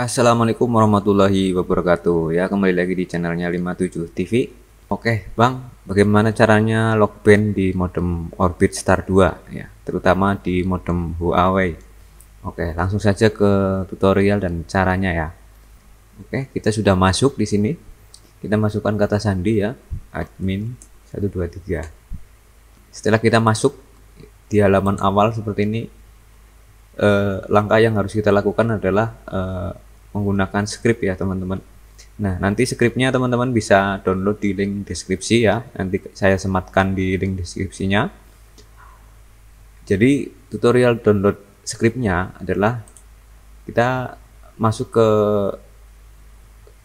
Assalamualaikum warahmatullahi wabarakatuh ya kembali lagi di channelnya 57 TV Oke Bang bagaimana caranya logband di modem Orbit Star 2 ya terutama di modem Huawei Oke langsung saja ke tutorial dan caranya ya Oke kita sudah masuk di sini kita masukkan kata sandi ya admin 123 setelah kita masuk di halaman awal seperti ini eh, langkah yang harus kita lakukan adalah eh, menggunakan script ya teman-teman nah nanti scriptnya teman-teman bisa download di link deskripsi ya nanti saya sematkan di link deskripsinya jadi tutorial download scriptnya adalah kita masuk ke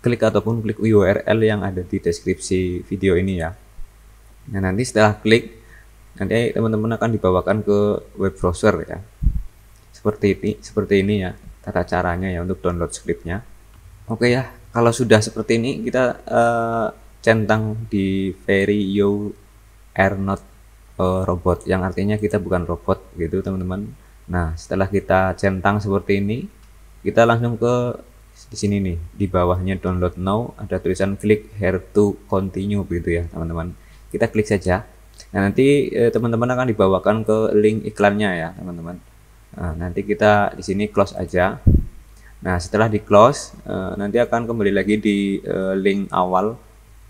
klik ataupun klik URL yang ada di deskripsi video ini ya nah nanti setelah klik nanti teman-teman akan dibawakan ke web browser ya seperti ini seperti ini ya tata caranya ya untuk download scriptnya oke ya kalau sudah seperti ini kita uh, centang di very you are not robot yang artinya kita bukan robot gitu teman-teman nah setelah kita centang seperti ini kita langsung ke di sini nih di bawahnya download now ada tulisan klik here to continue begitu ya teman-teman kita klik saja nah nanti eh, teman-teman eh, akan dibawakan ke link iklannya ya teman-teman Nah, nanti kita di sini close aja. Nah, setelah di close, eh, nanti akan kembali lagi di eh, link awal.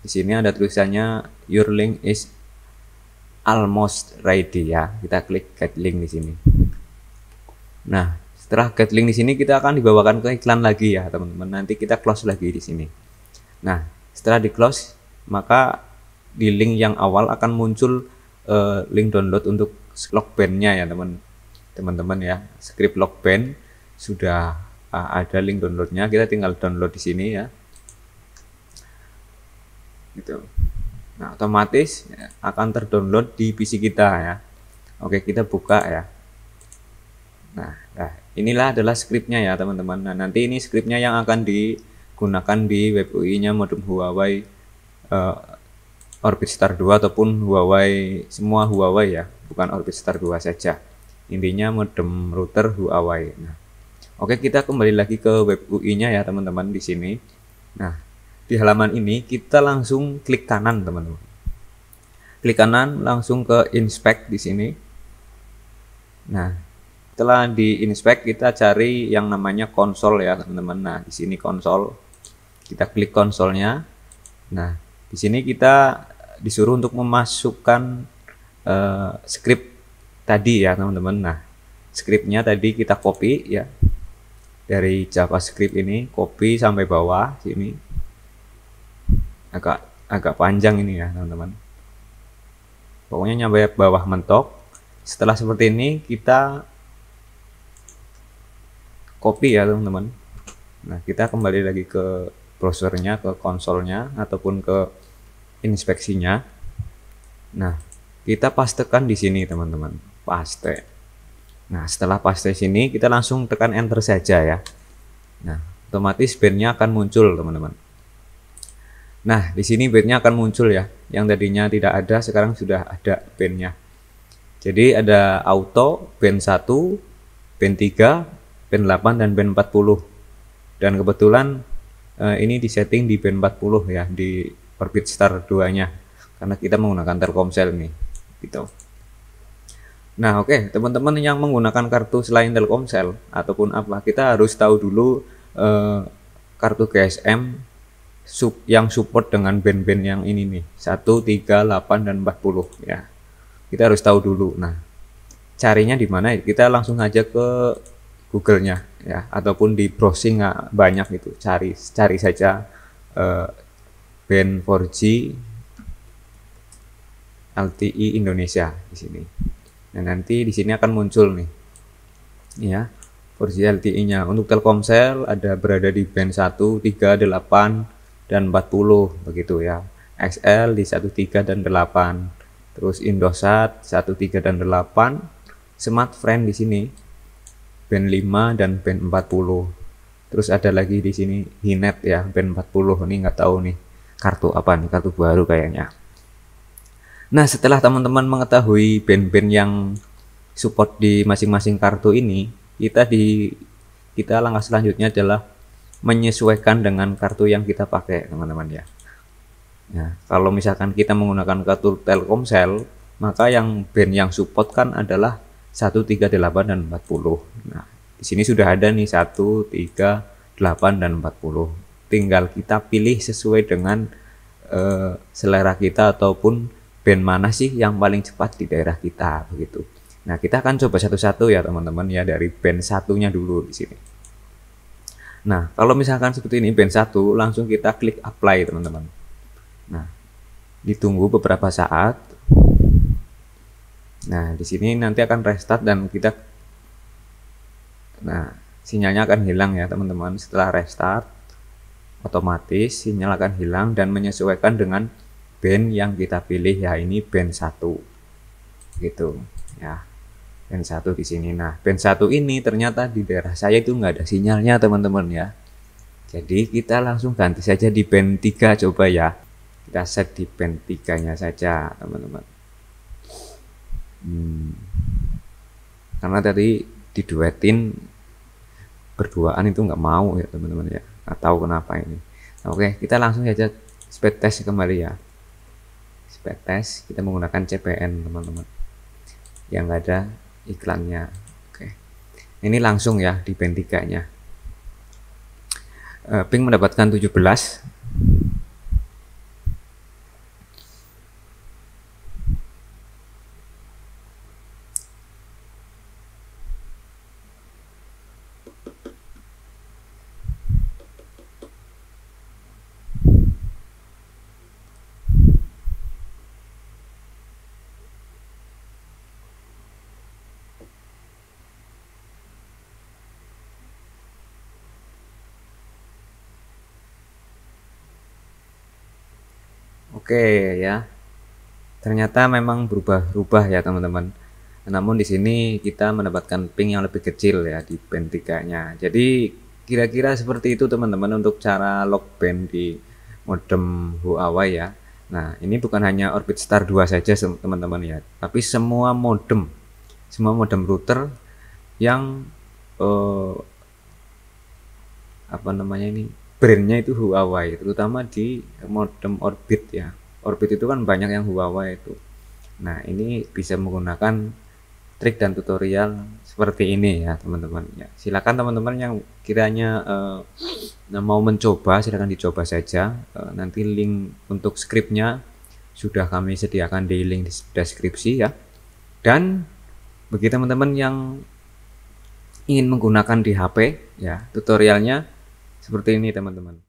Di sini ada tulisannya your link is almost ready ya. Kita klik get link di sini. Nah, setelah get link di sini kita akan dibawakan ke iklan lagi ya, teman-teman. Nanti kita close lagi di sini. Nah, setelah di close, maka di link yang awal akan muncul eh, link download untuk log bandnya ya, teman teman-teman ya script log band sudah uh, ada link downloadnya kita tinggal download di sini ya gitu nah otomatis akan terdownload di PC kita ya oke kita buka ya nah, nah inilah adalah scriptnya ya teman-teman nah nanti ini scriptnya yang akan digunakan di web UI nya modem Huawei uh, Orbit Star 2 ataupun Huawei semua Huawei ya bukan Orbit Star 2 saja intinya modem router Huawei. Nah, oke kita kembali lagi ke web UI-nya ya teman-teman di sini. Nah, di halaman ini kita langsung klik kanan teman-teman. Klik kanan langsung ke inspect di sini. Nah, setelah di inspect kita cari yang namanya konsol ya teman-teman. Nah, di sini konsol. Kita klik konsolnya. Nah, di sini kita disuruh untuk memasukkan uh, script tadi ya teman-teman. Nah, scriptnya tadi kita copy ya dari JavaScript ini copy sampai bawah sini agak agak panjang ini ya teman-teman. Pokoknya nyampe bawah mentok. Setelah seperti ini kita copy ya teman-teman. Nah kita kembali lagi ke browsernya, ke konsolnya ataupun ke inspeksinya. Nah kita pastekan di sini teman-teman paste. Nah, setelah paste sini kita langsung tekan enter saja ya. Nah, otomatis bandnya akan muncul teman-teman. Nah, di sini bandnya akan muncul ya. Yang tadinya tidak ada sekarang sudah ada bandnya. Jadi ada auto, band 1, band 3, band 8 dan band 40. Dan kebetulan eh, ini disetting di band 40 ya di Orbit Star 2-nya karena kita menggunakan Telkomsel nih gitu. Nah, oke, okay. teman-teman yang menggunakan kartu selain Telkomsel ataupun apa, kita harus tahu dulu eh, kartu GSM sub yang support dengan band-band yang ini nih, 1, 3, 8 dan 40 ya. Kita harus tahu dulu. Nah, carinya di mana? Kita langsung aja ke Google-nya ya ataupun di browsing banyak itu cari cari saja eh, band 4G LTE Indonesia di sini. Nah, nanti di sini akan muncul nih. Ya, versi LTE-nya. Untuk Telkomsel ada berada di band 1, 3, 8 dan 40 begitu ya. XL di 1, 3 dan 8. Terus Indosat 1, 3 dan 8. Smartfren di sini band 5 dan band 40. Terus ada lagi di sini Hinet ya band 40. Ini nggak tahu nih kartu apa nih, kartu baru kayaknya. Nah, setelah teman-teman mengetahui band-band yang support di masing-masing kartu ini, kita di kita langkah selanjutnya adalah menyesuaikan dengan kartu yang kita pakai, teman-teman ya. Nah, kalau misalkan kita menggunakan kartu Telkomsel, maka yang band yang support kan adalah 138 dan 40. Nah, di sini sudah ada nih 1, 3, 8 dan 40. Tinggal kita pilih sesuai dengan uh, selera kita ataupun band mana sih yang paling cepat di daerah kita begitu. Nah, kita akan coba satu-satu ya teman-teman ya dari band satunya dulu di sini. Nah, kalau misalkan seperti ini band 1, langsung kita klik apply teman-teman. Nah, ditunggu beberapa saat. Nah, di sini nanti akan restart dan kita Nah, sinyalnya akan hilang ya teman-teman setelah restart otomatis sinyal akan hilang dan menyesuaikan dengan band yang kita pilih ya ini band 1 gitu ya band 1 di sini nah band 1 ini ternyata di daerah saya itu nggak ada sinyalnya teman-teman ya jadi kita langsung ganti saja di band 3 coba ya kita set di band 3 nya saja teman-teman hmm. karena tadi diduetin berduaan itu nggak mau ya teman-teman ya nggak tahu kenapa ini oke kita langsung saja speed test kembali ya tes kita menggunakan CPN teman-teman yang ada iklannya oke ini langsung ya di band 3 nya eh, Pink mendapatkan 17 Oke ya. Ternyata memang berubah-ubah ya teman-teman. Namun di sini kita mendapatkan ping yang lebih kecil ya di band 3-nya. Jadi kira-kira seperti itu teman-teman untuk cara lock band di modem Huawei ya. Nah, ini bukan hanya Orbit Star 2 saja teman-teman ya, tapi semua modem semua modem router yang eh, apa namanya ini brandnya itu Huawei terutama di modem Orbit ya Orbit itu kan banyak yang Huawei itu nah ini bisa menggunakan trik dan tutorial seperti ini ya teman-teman ya silakan teman-teman yang kiranya uh, mau mencoba silakan dicoba saja uh, nanti link untuk scriptnya sudah kami sediakan di link deskripsi ya dan bagi teman-teman yang ingin menggunakan di HP ya tutorialnya seperti ini teman-teman